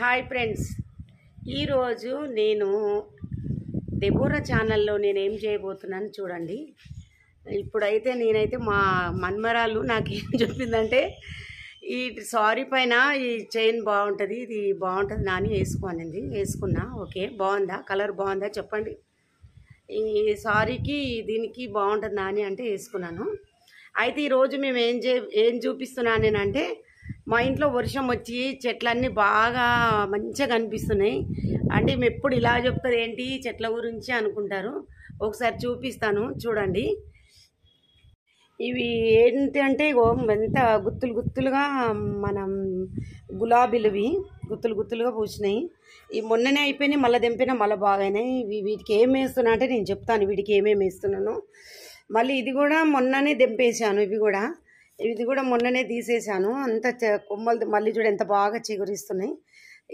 hi friends ఈరోజు నేను Deborah ఛానల్లో నేను ఏం చేయబోతున్నాను చూడండి ఇప్పుడైతే నేనైతే మా మన్మరాలు నాకేం చెప్పిందంటే ఈ సారీ పైన ఈ చైన్ బాగుంటుంది ఇది బాగుంటుంది నాని వేసుకోనింది వేసుకున్నా ఓకే బాగుందా కలర్ బాగుందా చెప్పండి ఈ సారీకి దీనికి బాగుంటుంది నాని అంటే వేసుకున్నాను అయితే ఈరోజు మేము ఏం చే ఏం చూపిస్తున్నాను నేనంటే అంటే మా ఇంట్లో వర్షం వచ్చి చెట్లన్నీ బాగా మంచిగా కనిపిస్తున్నాయి అంటే మేము ఎప్పుడు ఇలా చెప్తారు ఏంటి చెట్ల గురించి అనుకుంటారు ఒకసారి చూపిస్తాను చూడండి ఇవి ఏంటంటే ఎంత గుత్తులు గుత్తులుగా మనం గులాబీలువి గుత్తులు గుత్తులుగా పూసినాయి ఈ మొన్ననే అయిపోయినాయి మళ్ళీ దింపినా మళ్ళీ బాగానే ఇవి వీటికి ఏం వేస్తున్నా అంటే నేను చెప్తాను వీటికి ఏమేమి వేస్తున్నాను మళ్ళీ ఇది కూడా మొన్ననే దింపేశాను ఇవి కూడా ఇది కూడా మొన్ననే తీసేసాను అంత కొమ్మలు మళ్ళీ చూడ ఎంత బాగా చిగురిస్తున్నాయి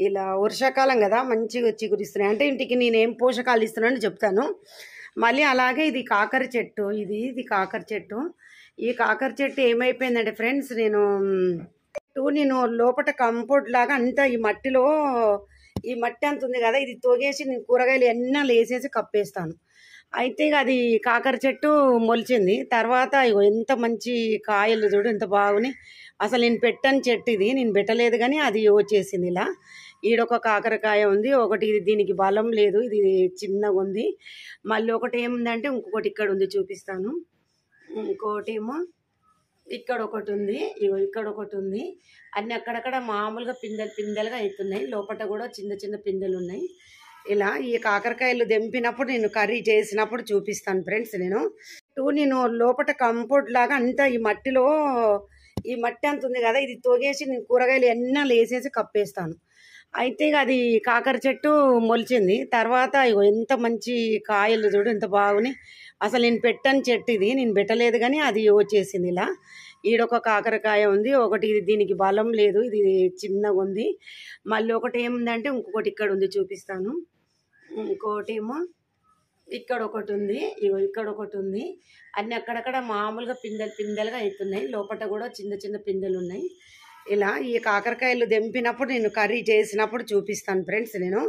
ఇలా వర్షాకాలం కదా మంచిగా చిగురిస్తున్నాయి అంటే ఇంటికి నేనేం పోషకాలు ఇస్తున్నాను చెప్తాను మళ్ళీ అలాగే ఇది కాకర చెట్టు ఇది ఇది కాకర చెట్టు ఈ కాకర చెట్టు ఏమైపోయిందంటే ఫ్రెండ్స్ నేను నేను లోపల కంపోర్ట్ లాగా అంతా ఈ మట్టిలో ఈ మట్టి అంత ఉంది కదా ఇది తోగేసి నేను కూరగాయలు ఎన్న లేసేసి కప్పేస్తాను అయితే అది కాకర చెట్టు మొలిచింది తర్వాత ఎంత మంచి కాయలు చూడు ఎంత బాగున్నాయి అసలు నేను పెట్టని చెట్టు ఇది నేను పెట్టలేదు కానీ అది వచ్చేసింది ఇలా ఈడొక కాకరకాయ ఉంది ఒకటి ఇది దీనికి బలం లేదు ఇది చిన్నగా ఉంది మళ్ళీ ఒకటి ఏముందంటే ఇంకొకటి ఇక్కడ ఉంది చూపిస్తాను ఇంకోటి ఏమో ఇక్కడ ఒకటి ఉంది ఇగో ఇక్కడ ఒకటి ఉంది అన్నీ అక్కడక్కడ మామూలుగా పిందెలు పిందెలుగా అవుతున్నాయి లోపల కూడా చిన్న చిన్న పిందెలు ఉన్నాయి ఇలా ఈ కాకరకాయలు దింపినప్పుడు నేను కర్రీ చేసినప్పుడు చూపిస్తాను ఫ్రెండ్స్ నేను టూ నేను లోపల కంపోర్ట్ లాగా అంతా ఈ మట్టిలో ఈ మట్టి అంత ఉంది కదా ఇది తోగేసి నేను కూరగాయలు ఎన్న లేసేసి కప్పేస్తాను అయితే అది కాకర చెట్టు మొలిచింది తర్వాత ఎంత మంచి కాయలు చూడు ఎంత బాగున్నాయి అసలు నేను పెట్టని చెట్టు ఇది నేను పెట్టలేదు కానీ అది వచ్చేసింది ఇలా ఈడొక కాకరకాయ ఉంది ఒకటి ఇది దీనికి బలం లేదు ఇది చిన్నగా ఉంది మళ్ళీ ఒకటి ఏముందంటే ఇంకొకటి ఇక్కడ ఉంది చూపిస్తాను ఇంకోటి ఏమో ఇక్కడ ఒకటి ఉంది ఇగో ఇక్కడ ఒకటి ఉంది అన్నీ అక్కడక్కడ మామూలుగా పిందెలు పిందెలుగా అవుతున్నాయి లోపల కూడా చిన్న చిన్న పిందెలు ఉన్నాయి ఇలా ఈ కాకరకాయలు దెంపినప్పుడు నేను కర్రీ చేసినప్పుడు చూపిస్తాను ఫ్రెండ్స్ నేను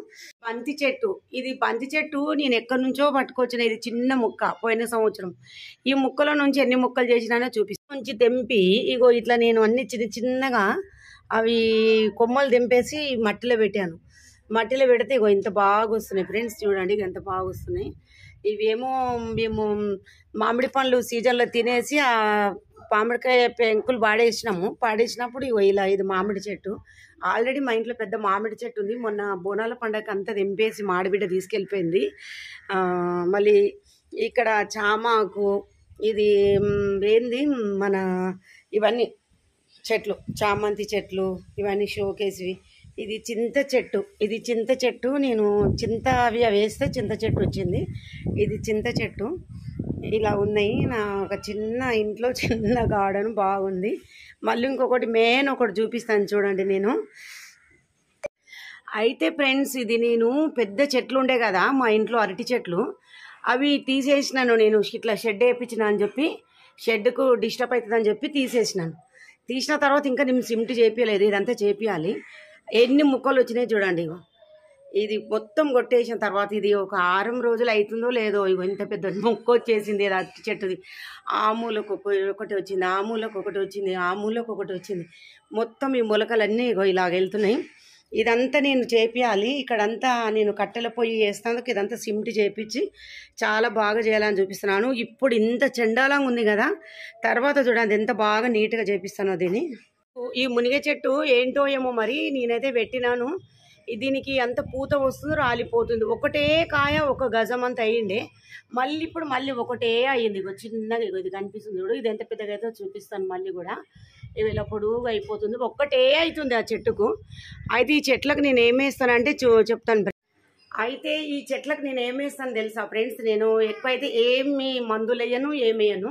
బంతి చెట్టు ఇది బంతి చెట్టు నేను ఎక్కడి నుంచో పట్టుకొచ్చిన ఇది చిన్న ముక్క పోయిన సంవత్సరం ఈ ముక్కల నుంచి ఎన్ని ముక్కలు చేసినానో చూపిస్తాను నుంచి తెంపి ఇగో ఇట్లా నేను అన్ని చిన్న చిన్నగా అవి కొమ్మలు దింపేసి మట్టిలో పెట్టాను మట్టిలో పెడితే ఇగో ఇంత బాగా వస్తున్నాయి ఫ్రెండ్స్ చూడండి ఎంత బాగా వస్తున్నాయి ఇవేమో మేము మామిడి పండ్లు సీజన్లో తినేసి ఆ మామిడికాయ పెంకులు పాడేసినాము పాడేసినప్పుడు ఇగో ఇలా ఇది మామిడి చెట్టు ఆల్రెడీ మా ఇంట్లో పెద్ద మామిడి చెట్టు ఉంది మొన్న బోనాల పండగ అంతా తెంపేసి మాడిబిడ్డ తీసుకెళ్ళిపోయింది మళ్ళీ ఇక్కడ చామాకు ఇది ఏంది మన ఇవన్నీ చెట్లు చామంతి చెట్లు ఇవన్నీ షోకేసివి ఇది చింత చెట్టు ఇది చింత చెట్టు నేను చింత అవి వేస్తే చింత చెట్టు వచ్చింది ఇది చింత చెట్టు ఇలా ఉన్నాయి నా ఒక చిన్న ఇంట్లో చిన్న గార్డెన్ బాగుంది మళ్ళీ ఇంకొకటి మెయిన్ ఒకటి చూపిస్తాను చూడండి నేను అయితే ఫ్రెండ్స్ ఇది నేను పెద్ద చెట్లు ఉండే కదా మా ఇంట్లో అరటి చెట్లు అవి తీసేసినాను నేను ఇట్లా షెడ్ వేయించిన అని చెప్పి షెడ్కు డిస్టర్బ్ అవుతుందని చెప్పి తీసేసినాను తీసిన తర్వాత ఇంకా నేను సిమ్ట్ చేపించలేదు ఇదంతా చేపించాలి ఎన్ని ముక్కలు వచ్చినాయి చూడండి ఇగో ఇది మొత్తం కొట్టేసిన తర్వాత ఇది ఒక ఆరం రోజులు అవుతుందో లేదో ఇగో ఇంత పెద్ద ముక్క వచ్చేసింది అతి చెట్టుది ఆమూలకు ఒకటి వచ్చింది ఆమూలకు ఒకటి వచ్చింది ఆమూలకు ఒకటి వచ్చింది మొత్తం ఈ మొలకలన్నీ ఇగో ఇలాగ వెళ్తున్నాయి ఇదంతా నేను చేపియాలి ఇక్కడంతా నేను కట్టెల పొయ్యి వేస్తాను ఇదంతా సిమెంట్ చేపించి చాలా బాగా చేయాలని చూపిస్తున్నాను ఇప్పుడు ఇంత చెండాలంగా ఉంది కదా తర్వాత చూడండి ఎంత బాగా నీట్గా చేపిస్తానో దీన్ని ఈ మునిగ చెట్టు ఏంటో ఏమో మరి నేనైతే పెట్టినాను దీనికి అంత పూత వస్తుందో రాలిపోతుంది ఒకటే కాయ ఒక గజం అంత అయ్యిండే మళ్ళీ ఇప్పుడు మళ్ళీ ఒకటే అయ్యింది ఇగో చిన్నగా ఇగో ఇది కనిపిస్తుంది చూడు ఇది ఎంత పెద్దగా అయితే చూపిస్తాను మళ్ళీ కూడా ఇవి ఇలా పొడుగుగా అయిపోతుంది ఒక్కటే అవుతుంది ఆ చెట్టుకు అయితే ఈ చెట్లకు నేను ఏమేస్తానంటే చూ చెప్తాను అయితే ఈ చెట్లకు నేను ఏమేస్తాను తెలుసా ఫ్రెండ్స్ నేను ఎక్కువ అయితే ఏమి మందులు వేయను ఏమేయను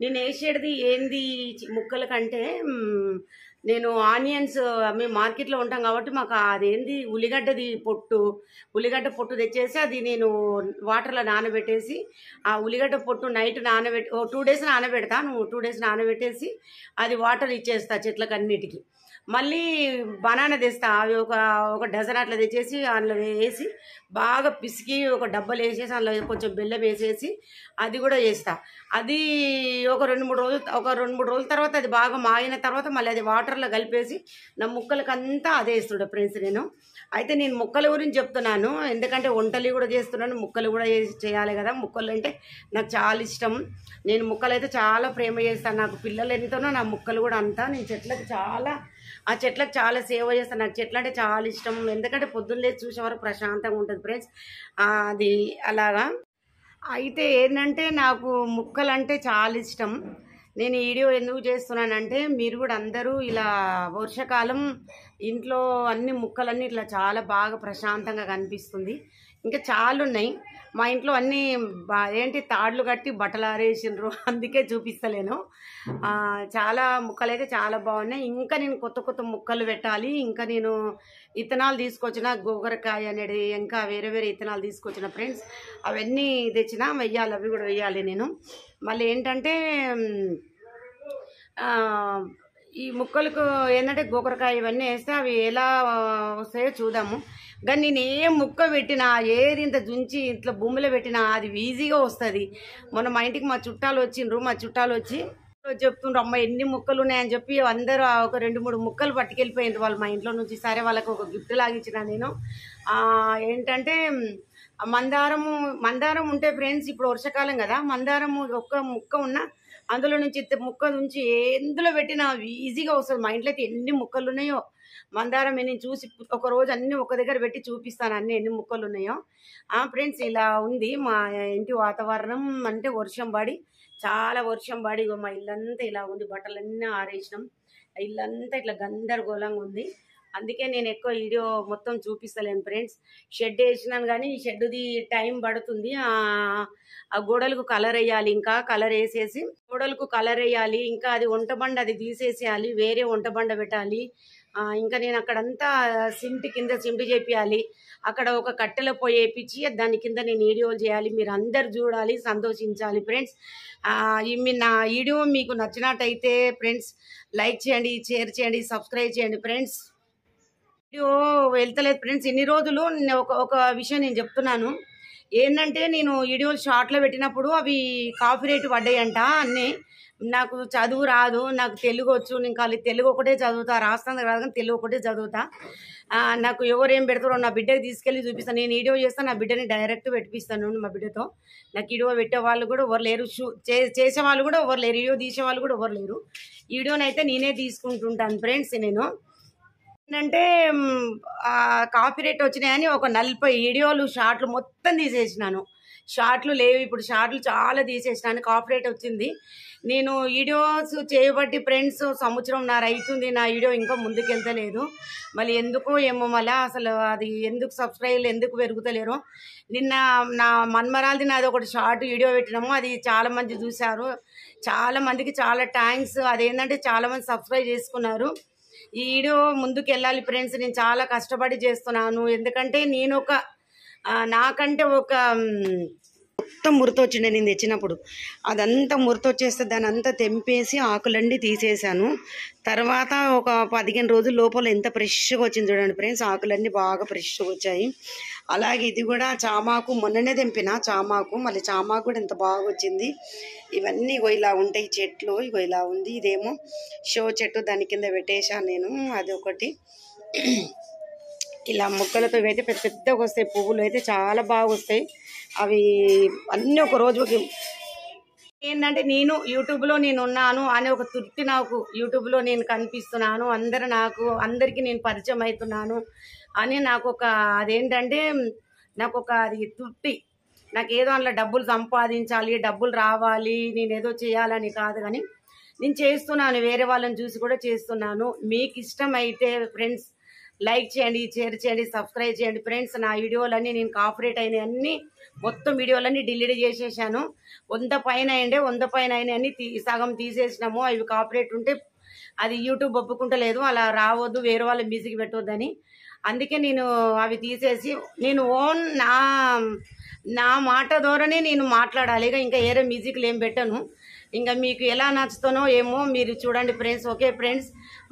నేను వేసేది ఏంది ముక్కల కంటే నేను ఆనియన్స్ మేము మార్కెట్లో ఉంటాం కాబట్టి మాకు అదేంది ఉల్లిగడ్డది పొట్టు ఉల్లిగడ్డ పొట్టు తెచ్చేసి అది నేను వాటర్లో నానబెట్టేసి ఆ ఉల్లిగడ్డ పొట్టు నైట్ నానబెట్టి టూ డేస్ నానబెడతా నువ్వు టూ డేస్ నానబెట్టేసి అది వాటర్ ఇచ్చేస్తా అన్నిటికీ మళ్ళీ బనానా తెస్తా అవి ఒక ఒక డజన్ అట్లా తెచ్చేసి అందులో వేసి బాగా పిసికి ఒక డబ్బలు వేసేసి అందులో కొంచెం బెల్లం వేసేసి అది కూడా చేస్తా అది ఒక రెండు మూడు రోజులు ఒక రెండు మూడు రోజుల తర్వాత అది బాగా మాగిన తర్వాత మళ్ళీ అది వాటర్లో కలిపేసి నా ముక్కలకంతా అదే వేస్తుండే ఫ్రెండ్స్ నేను అయితే నేను ముక్కల గురించి చెప్తున్నాను ఎందుకంటే వంటలు కూడా చేస్తున్నాను ముక్కలు కూడా చేయాలి కదా ముక్కలు అంటే నాకు చాలా ఇష్టం నేను ముక్కలు అయితే చాలా ప్రేమ చేస్తాను నాకు పిల్లలు ఎంతనో నా ముక్కలు కూడా అంతా నేను చెట్లకు చాలా ఆ చెట్లకు చాలా సేవ చేస్తాను నాకు చెట్లు అంటే చాలా ఇష్టం ఎందుకంటే పొద్దున్న లేదు చూసే వరకు ప్రశాంతంగా ఉంటుంది ఫ్రెండ్స్ అది అలాగా అయితే ఏంటంటే నాకు ముక్కలు అంటే చాలా ఇష్టం నేను వీడియో ఎందుకు చేస్తున్నానంటే మీరు కూడా అందరూ ఇలా వర్షాకాలం ఇంట్లో అన్ని ముక్కలన్నీ ఇట్లా చాలా బాగా ప్రశాంతంగా కనిపిస్తుంది ఇంకా చాలా ఉన్నాయి మా ఇంట్లో అన్నీ ఏంటి తాడులు కట్టి బట్టలు ఆరేసిండ్రు అందుకే చూపిస్తలేను చాలా ముక్కలు అయితే చాలా బాగున్నాయి ఇంకా నేను కొత్త కొత్త ముక్కలు పెట్టాలి ఇంకా నేను ఇత్తనాలు తీసుకొచ్చిన గోగరకాయ అనేది ఇంకా వేరే వేరే ఇతనాలు తీసుకొచ్చిన ఫ్రెండ్స్ అవన్నీ తెచ్చిన వెయ్యాలి అవి కూడా వెయ్యాలి నేను మళ్ళీ ఏంటంటే ఈ ముక్కలకు ఏంటంటే గోకరకాయ ఇవన్నీ వేస్తే అవి ఎలా వస్తాయో చూద్దాము కానీ నేనేం ముక్క పెట్టినా ఏది ఇంత దుంచి ఇంట్లో భూమిలో పెట్టినా అది ఈజీగా వస్తుంది మొన్న మా ఇంటికి మా చుట్టాలు వచ్చిండ్రు మా చుట్టాలు వచ్చి చెప్తుండ్రు అమ్మ ఎన్ని ముక్కలు ఉన్నాయని చెప్పి అందరూ ఒక రెండు మూడు ముక్కలు పట్టుకెళ్ళిపోయింది వాళ్ళు మా ఇంట్లో నుంచి సరే వాళ్ళకు ఒక గిఫ్ట్ లాగించిన నేను ఏంటంటే మందారము మందారం ఉంటే ఫ్రెండ్స్ ఇప్పుడు వర్షాకాలం కదా మందారము ఒక్క ముక్క ఉన్నా అందులో నుంచి ముక్క నుంచి ఎందులో పెట్టినా ఈజీగా వస్తుంది మా ఇంట్లో అయితే ఎన్ని ముక్కలు ఉన్నాయో మందారం నేను చూసి ఒక రోజు అన్ని ఒక దగ్గర పెట్టి చూపిస్తాను అన్ని ఎన్ని ముక్కలు ఉన్నాయో ఆ ఫ్రెండ్స్ ఇలా ఉంది మా ఇంటి వాతావరణం అంటే వర్షం పడి చాలా వర్షం పడి మా ఇల్లంతా ఇలా ఉంది బట్టలన్నీ ఆరేసినాం ఇల్లంతా ఇట్లా గందరగోళంగా ఉంది అందుకే నేను ఎక్కువ వీడియో మొత్తం చూపిస్తలేను ఫ్రెండ్స్ షెడ్ వేసినాను కానీ షెడ్ది టైం పడుతుంది ఆ గోడలకు కలర్ వేయాలి ఇంకా కలర్ వేసేసి గోడలకు కలర్ వేయాలి ఇంకా అది వంట అది తీసేసేయాలి వేరే వంట పెట్టాలి ఇంకా నేను అక్కడంతా సింటి కింద సింటి చెప్పాలి అక్కడ ఒక కట్టెల పోయి వేయించి దాని కింద నేను వీడియోలు చేయాలి మీరు అందరు చూడాలి సంతోషించాలి ఫ్రెండ్స్ మీ నా వీడియో మీకు నచ్చినట్టయితే ఫ్రెండ్స్ లైక్ చేయండి షేర్ చేయండి సబ్స్క్రైబ్ చేయండి ఫ్రెండ్స్ అయ్యో వెళ్తలేదు ఫ్రెండ్స్ ఇన్ని రోజులు ఒక ఒక విషయం నేను చెప్తున్నాను ఏంటంటే నేను వీడియోలు షార్ట్లో పెట్టినప్పుడు అవి కాఫీ రేటు పడ్డాయంట అన్నీ నాకు చదువు రాదు నాకు తెలుగు వచ్చు నేను ఖాళీ తెలుగు ఒకటే చదువుతా రాస్తాను రాదు కానీ తెలుగు ఒకటే చదువుతా నాకు ఎవరు ఏం పెడతారో నా బిడ్డకి తీసుకెళ్ళి చూపిస్తాను నేను వీడియో చేస్తాను నా బిడ్డని డైరెక్ట్ పెట్టిపిస్తాను మా బిడ్డతో నాకు వీడియో పెట్టే వాళ్ళు కూడా ఎవరు లేరు షూ చేసే వాళ్ళు కూడా ఎవరు లేరు వీడియో తీసే వాళ్ళు కూడా ఎవరు లేరు వీడియోనైతే నేనే తీసుకుంటుంటాను ఫ్రెండ్స్ నేను ఏంటంటే కాపీ రేట్ వచ్చినాయని ఒక నలభై వీడియోలు షార్ట్లు మొత్తం తీసేసినాను షార్ట్లు లేవు ఇప్పుడు షార్ట్లు చాలా తీసేసినాను రేట్ వచ్చింది నేను వీడియోస్ చేయబట్టి ఫ్రెండ్స్ సంవత్సరం నా రైతుంది నా వీడియో ఇంకా ముందుకెళ్తలేదు మళ్ళీ ఎందుకో ఏమో మళ్ళీ అసలు అది ఎందుకు సబ్స్క్రైబర్లు ఎందుకు పెరుగుతలేరు నిన్న నా మన్మరాలది నాది ఒకటి షార్ట్ వీడియో పెట్టినాము అది చాలామంది చూశారు చాలా మందికి చాలా థ్యాంక్స్ అదేంటంటే చాలామంది సబ్స్క్రైబ్ చేసుకున్నారు ఈ వీడియో ముందుకెళ్ళాలి ఫ్రెండ్స్ నేను చాలా కష్టపడి చేస్తున్నాను ఎందుకంటే నేను ఒక నాకంటే ఒక మొత్తం మురత వచ్చిండే నేను తెచ్చినప్పుడు అదంతా మురత వచ్చేస్తే దాని అంతా తెంపేసి ఆకులండి తీసేసాను తర్వాత ఒక పదిహేను రోజుల లోపల ఎంత ఫ్రెష్గా వచ్చింది చూడండి ఫ్రెండ్స్ ఆకులన్నీ బాగా ఫ్రెష్గా వచ్చాయి అలాగే ఇది కూడా చామాకు మొన్ననే తెంపిన చామాకు మళ్ళీ చామాకు కూడా ఎంత బాగా వచ్చింది ఇవన్నీ ఇగో ఇలా ఉంటాయి చెట్లు ఇగో ఇలా ఉంది ఇదేమో షో చెట్టు దాని కింద పెట్టేశాను నేను అదొకటి ఇలా మొక్కలతో అయితే పెద్ద పెద్దగా వస్తాయి పువ్వులు అయితే చాలా బాగా వస్తాయి అవి అన్నీ ఒక రోజుకి ఏంటంటే నేను యూట్యూబ్లో నేను ఉన్నాను అనే ఒక తృప్తి నాకు యూట్యూబ్లో నేను కనిపిస్తున్నాను అందరు నాకు అందరికీ నేను పరిచయం అవుతున్నాను అని నాకు ఒక అదేంటంటే నాకు ఒక అది తృప్తి నాకు ఏదో అందులో డబ్బులు సంపాదించాలి డబ్బులు రావాలి నేను ఏదో చేయాలని కాదు కానీ నేను చేస్తున్నాను వేరే వాళ్ళని చూసి కూడా చేస్తున్నాను మీకు ఇష్టమైతే ఫ్రెండ్స్ లైక్ చేయండి షేర్ చేయండి సబ్స్క్రైబ్ చేయండి ఫ్రెండ్స్ నా వీడియోలన్నీ నేను కాపరేట్ అయినాయన్నీ మొత్తం వీడియోలన్నీ డిలీట్ చేసేసాను వంద పైన అయిండే వంద పైన అయినాయన్నీ తీ సగం తీసేసినాము అవి కాపరేట్ ఉంటే అది యూట్యూబ్ ఒప్పుకుంటలేదు అలా రావద్దు వేరే వాళ్ళ మ్యూజిక్ పెట్టొద్దని అందుకే నేను అవి తీసేసి నేను ఓన్ నా నా మాట ద్వారానే నేను మాట్లాడాలి ఇక ఇంకా వేరే మ్యూజిక్లు ఏం పెట్టను ఇంకా మీకు ఎలా నచ్చుతానో ఏమో మీరు చూడండి ఫ్రెండ్స్ ఓకే ఫ్రెండ్స్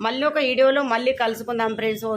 మళ్ళీ ఒక వీడియోలో మళ్ళీ కలుసుకుందాం ఫ్రెండ్స్